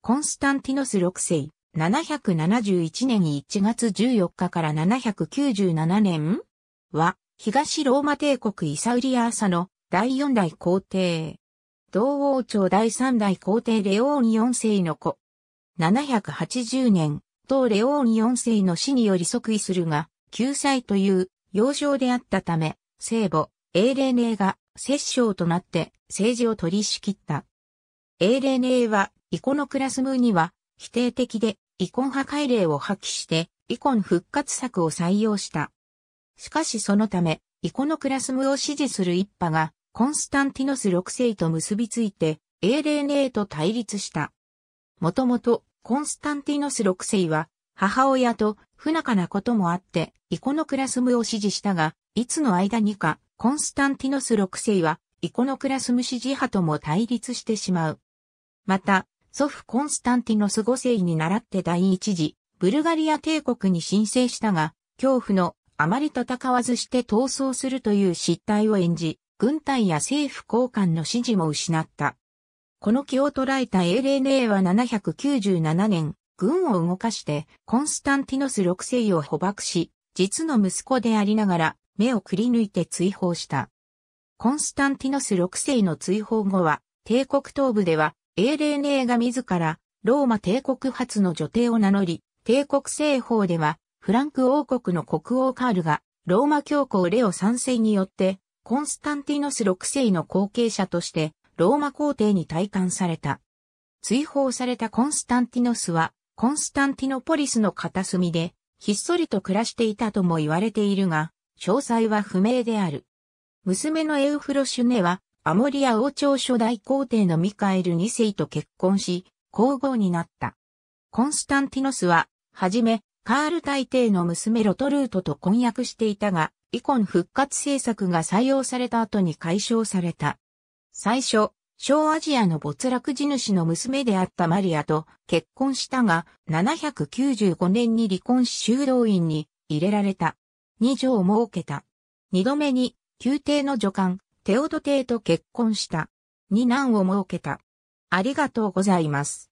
コンスタンティノス6世、771年1月14日から797年は、東ローマ帝国イサウリアーサの第4代皇帝。同王朝第3代皇帝レオーニ4世の子。780年、当レオーニ4世の死により即位するが、救済という幼少であったため、聖母、英霊ーが摂政となって政治を取り仕切った。レネーはイコノクラスムーには、否定的で、イコン破壊令を破棄して、イコン復活策を採用した。しかしそのため、イコノクラスムを支持する一派が、コンスタンティノス6世と結びついて、英霊ネと対立した。もともと、コンスタンティノス6世は、母親と不仲なこともあって、イコノクラスムを支持したが、いつの間にか、コンスタンティノス6世は、イコノクラスム支持派とも対立してしまう。また、祖父コンスタンティノス5世に倣って第一次、ブルガリア帝国に申請したが、恐怖のあまり戦わずして逃走するという失態を演じ、軍隊や政府高官の支持も失った。この気を捉えたエレネーは797年、軍を動かして、コンスタンティノス6世を捕獲し、実の息子でありながら、目をくり抜いて追放した。コンスタンティノス6世の追放後は、帝国東部では、英霊ネーが自ら、ローマ帝国初の女帝を名乗り、帝国西方では、フランク王国の国王カールが、ローマ教皇レオ3世によって、コンスタンティノス6世の後継者として、ローマ皇帝に退官された。追放されたコンスタンティノスは、コンスタンティノポリスの片隅で、ひっそりと暮らしていたとも言われているが、詳細は不明である。娘のエウフロシュネは、アモリア王朝初代皇帝のミカエル2世と結婚し、皇后になった。コンスタンティノスは、はじめ、カール大帝の娘ロトルートと婚約していたが、イコン復活政策が採用された後に解消された。最初、小アジアの没落地主の娘であったマリアと結婚したが、795年に離婚し修道院に入れられた。二条を設けた。二度目に、宮廷の女官、テオド帝と結婚した。二男を設けた。ありがとうございます。